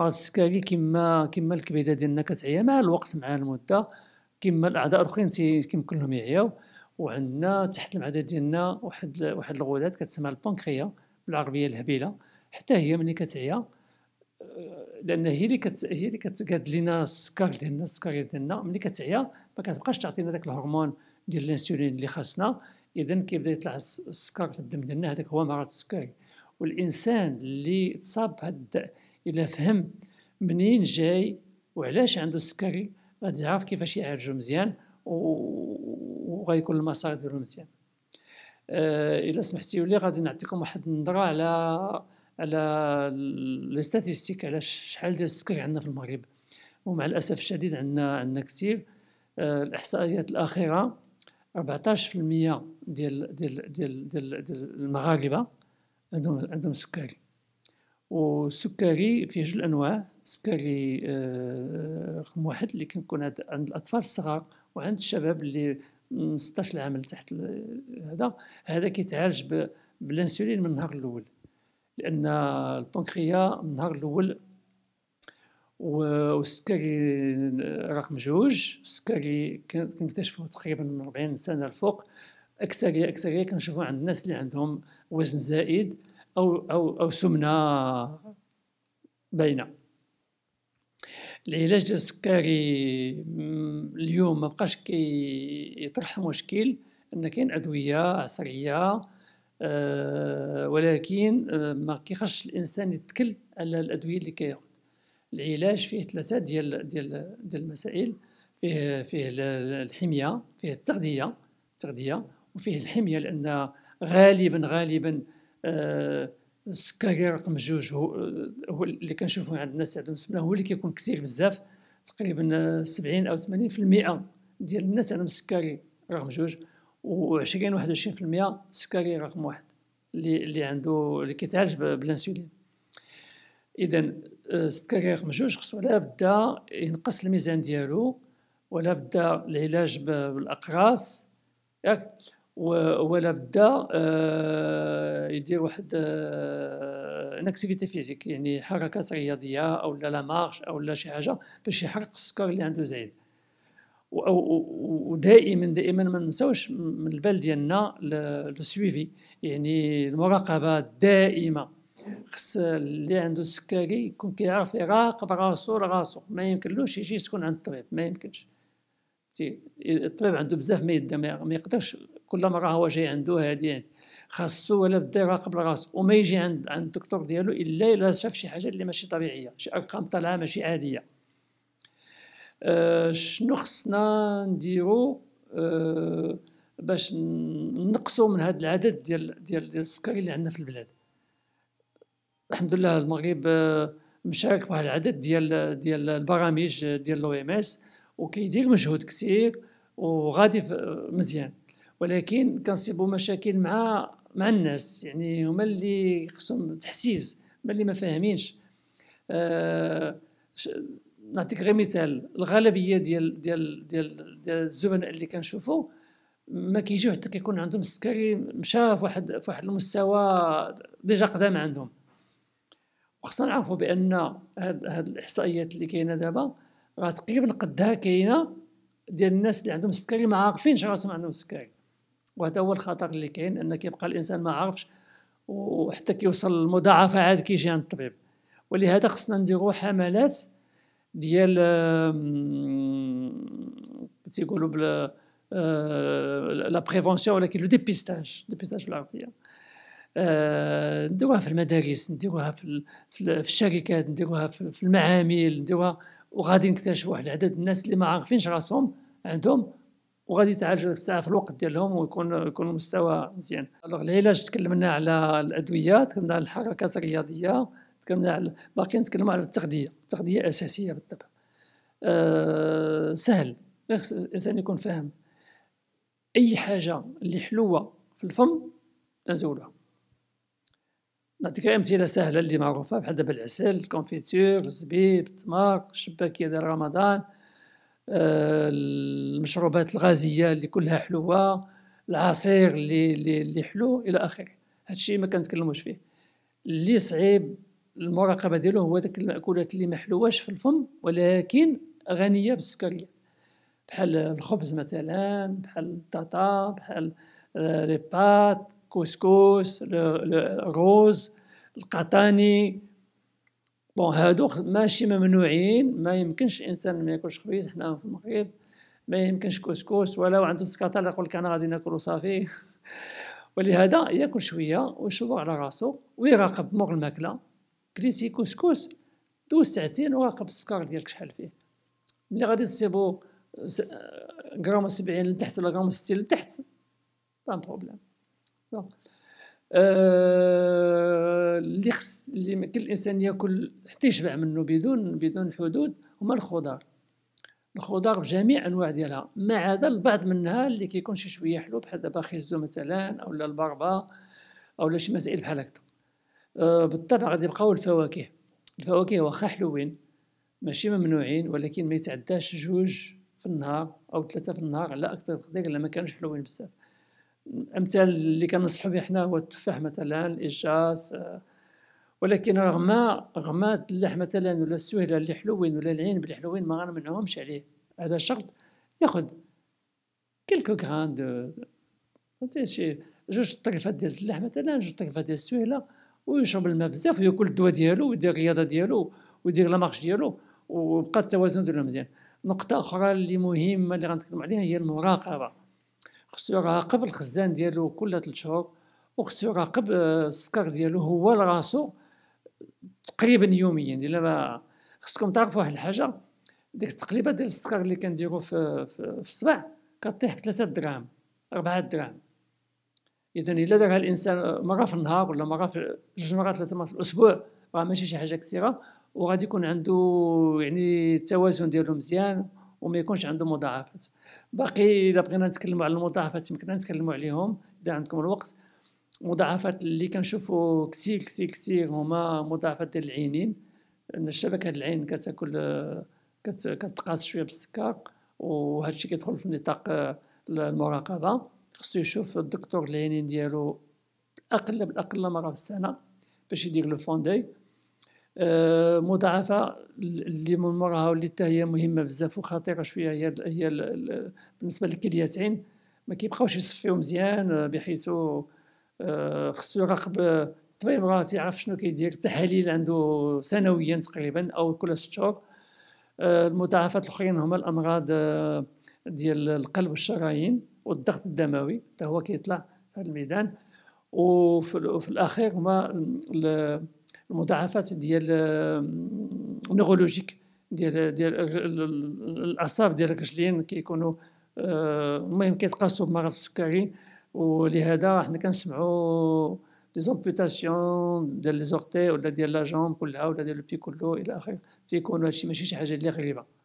غتسكالي كما كما الكبيده ديالنا كتعيا مع الوقت مع المده كما الاعضاء الاخرين كيمكن لهم يعياو وعندنا تحت المعده ديالنا واحد واحد الغدد كتسمى البنكريا بالعربيه الهبيله حتى هي ملي كتعيا آه، لان هي اللي كت... هي اللي كتقاد لينا السكر ديالنا السكر ديالنا ملي كتعيا ما كتبقاش تعطينا داك الهرمون ديال الانسولين اللي خاصنا اذا كيبدا يطلع السكر في الدم ديالنا هذاك هو مرض السكري والانسان اللي تصاب بهذا الا فهم منين جاي وعلاش عنده السكري غادي يعرف كيفاش يعالجو مزيان وغيكون المسار ديالو مزيان أه الا سمحتي لي غادي نعطيكم واحد النظره على على لي ستاتستيك على شحال ديال السكري عندنا في المغرب ومع الاسف الشديد عندنا عندنا كثير أه الاحصائيات الاخيره 14% ديال ديال ديال ديال, ديال المغاربه عندهم عندهم سكري والسكري فيه جوج الانواع سكري آه، رقم واحد اللي كنكون عند الاطفال الصغار وعند الشباب اللي من 16 عام لتحت هذا هذا كيتعالج بالانسولين من النهار الاول لان البنكريا من النهار الاول والسكري آه، رقم جوج السكري كنكتشفوه تقريبا من 40 سنه لفوق اكثريه اكثريه كنشوفو عند الناس اللي عندهم وزن زائد أو, أو, أو سمنة باينة العلاج السكري اليوم ما بقاش كيطرح مشكل ان كاين ادويه عصريه آه، ولكن آه، ما كيخش الانسان يتكل على الادويه اللي كياخذ العلاج فيه ثلاثه ديال ديال ديال المسائل فيه فيه الحميه فيه التغذيه التغذيه وفيه الحميه لان غالبا غالبا السكري آه، رقم جوج هو, آه، هو اللي كنشوفو عند الناس عندهم السمنه هو اللي كيكون كثير بزاف تقريبا 70 او 80% ديال الناس عندهم السكري رقم جوج و20 21% السكري رقم واحد اللي اللي عنده اللي كيتعالج بالانسولين اذا السكري آه، رقم جوج خصو لا بدا ينقص الميزان ديالو ولا بدا العلاج بالاقراص ياك ولا بدا آه، يدير واحد ان اكتيفيتي فيزيك يعني حركات رياضيه او لا مارش او لا شي حاجه باش يحرق السكر اللي عنده زايد ودائما دائما ما ننساوش من البال ديالنا لو سويفي يعني المراقبه الدائمه خص اللي عنده السكري يكون كيعرف يراقب راسو لراسو ما يمكنلوش يجي يسكن عند الطبيب ما يمكنش الطبيب عنده بزاف ما ما يقدرش كل مره هو جاي عنده هادي خاصو ولا بدا يراقب راسو وما يجي عند عند الدكتور ديالو الا الا شاف شي حاجه اللي ماشي طبيعيه شي ارقام طالعه ماشي عاديه آه، شنو خصنا نديرو آه، باش نقصوا من هذا العدد ديال ديال السكري اللي عندنا في البلاد الحمد لله المغرب آه، مشارك بواحد العدد ديال ديال البرامج ديال لو ام اس وكيدير مجهود كثير وغادي مزيان ولكن كنصيبوا مشاكل مع مع الناس يعني هما اللي خصهم تحسيس هما اللي ما فاهمينش آه نعطيك غير مثال الغالبيه ديال ديال ديال, ديال الزبناء اللي كنشوفوا ما كيجيو حتى كيكون عندهم السكري مشى في واحد في واحد المستوى ديجا قدام عندهم وخصنا نعرفوا بان هاد, هاد الاحصائيات اللي كاينه دابا راه تقريبا قدها كاينه ديال الناس اللي عندهم السكري ما عارفينش راسهم عندهم السكري وهذا هو الخطر اللي كاين ان كيبقى الانسان ما عارفش وحتى كيوصل المضاعفه عاد كيجي عند الطبيب ولهذا خصنا نديرو حملات ديال تيقولوا بلا آه، لا بريفونسيون ولكن لو ديبيستاج ديبيستاج بالعربيه آه، نديروها في المدارس نديروها في, في الشركات نديروها في المعامل نديروها وغادي نكتشفوا واحد العدد الناس اللي ما عارفينش راسهم عندهم وغادي يتعالجوا ديك الساعه في الوقت ديالهم ويكون يكون مستوى مزيان الوغ العلاج تكلمنا على الادويه تكلمنا على الحركات الرياضيه تكلمنا على باقي نتكلموا على التغذيه التغذيه اساسيه بالطبع أه سهل غير الانسان يكون فاهم اي حاجه اللي حلوه في الفم تزولها نعطيك امثله سهله اللي معروفه بحال دابا العسل الكونفيتور الزبيب التمر الشباكيه ديال رمضان المشروبات الغازيه اللي كلها حلوه العصير اللي اللي, اللي حلو الى اخره هادشي ما كنتكلموش فيه اللي صعيب المراقبه ديالو هو داك الماكولات اللي ما في الفم ولكن غنيه بالسكريات بحال الخبز مثلا بحال الطاطا بحال آه، لي بات كوسكوس الروز القطاني بون هادو ماشي ممنوعين ما يمكنش الانسان ما ياكلش خبيز حنا في المغرب ما يمكنش كسكس ولا عنده سكاطه يقول لك انا غادي ناكلو صافي ولهذا ياكل شويه ويشرب على راسو ويراقب مور الماكله كليتي كسكس دوز ساعتين وراقب السكر ديالك شحال فيه ملي غادي تصيبو غرام 70 لتحت ولا غرام 60 لتحت با بروبليم آه، اللي خص اللي كل الانسان ياكل حتى يشبع منه بدون بدون حدود هما الخضار الخضار بجميع انواع ديالها ما عدا البعض منها اللي كيكون شي شويه حلو بحال دابا خيزو مثلا اولا او اولا شي مسائل بحال هكا أه بالطبع غادي يبقاو الفواكه الفواكه واخا حلوين ماشي ممنوعين ولكن ما يتعداش جوج في النهار او ثلاثه في النهار لا اكثر تقدير لا ما كانوش حلوين بزاف الامثال اللي كنصحوا بها حنا هو التفاح مثلا الإجاس آه، ولكن رغم رغم التلاح مثلا ولا السهله اللي حلوين ولا العين اللي حلوين ما غنمنعهمش عليه هذا شرط ياخذ كيلكو غران دو آه، فهمتي شي جوج طريفات ديال التلاح مثلا جوج طريفات ديال السهله ويشرب الماء بزاف وياكل الدواء ديالو ويدير الرياضه ديالو ويدير لا مارش ديالو وبقى التوازن ديالو مزيان نقطه اخرى اللي مهمه اللي غنتكلم عليها هي المراقبه خصو يراقب الخزان ديالو كل ثلاث شهور وخصو يراقب آه، السكر ديالو هو لراسو تقريبا يوميا الا ما خصكم تعرفوا واحد الحاجه ديك التقليبه ديال السكر اللي كنديرو في في, الصباع كطيح ب 3 دراهم 4 دراهم اذا الا دارها الانسان مره في النهار ولا مره في جوج مرات ثلاثه مرات في الاسبوع راه ماشي شي حاجه كثيره وغادي يكون عنده يعني التوازن ديالو مزيان وما يكونش عنده مضاعفات باقي الا بغينا نتكلموا على المضاعفات يمكن نتكلموا عليهم اذا عندكم الوقت مضاعفات اللي كنشوفوا كثير كثير كثير هما مضاعفات ديال العينين ان الشبكه العين كتاكل كتقاس شويه بالسكر وهذا الشيء كيدخل في نطاق المراقبه خصو يشوف الدكتور العينين ديالو اقل بالاقل مره في السنه باش يدير لو فوندي آه، مضاعفه اللي من موراها واللي حتى هي مهمه بزاف وخطيره شويه هي هي بالنسبه للكليات ما كيبقاوش يصفيو مزيان آه، بحيث آه، خصو يراقب الطبيب راه تيعرف شنو كيدير التحاليل عنده سنويا تقريبا او كل ست شهور المضاعفات الاخرين هما الامراض ديال القلب والشرايين والضغط الدموي حتى هو كيطلع في الميدان وفي الاخير هما المضاعفات ديال نورولوجيك ديال ديال الاعصاب ديال الرجلين كيكونوا المهم آه، كيتقاسوا بمرض السكري ولهذا حنا كنسمعوا لي زومبوتاسيون ديال لي زورتي ولا ديال لا جامب ولا ولا ديال البي كله الى اخره تيكون هادشي ماشي شي حاجه اللي غريبه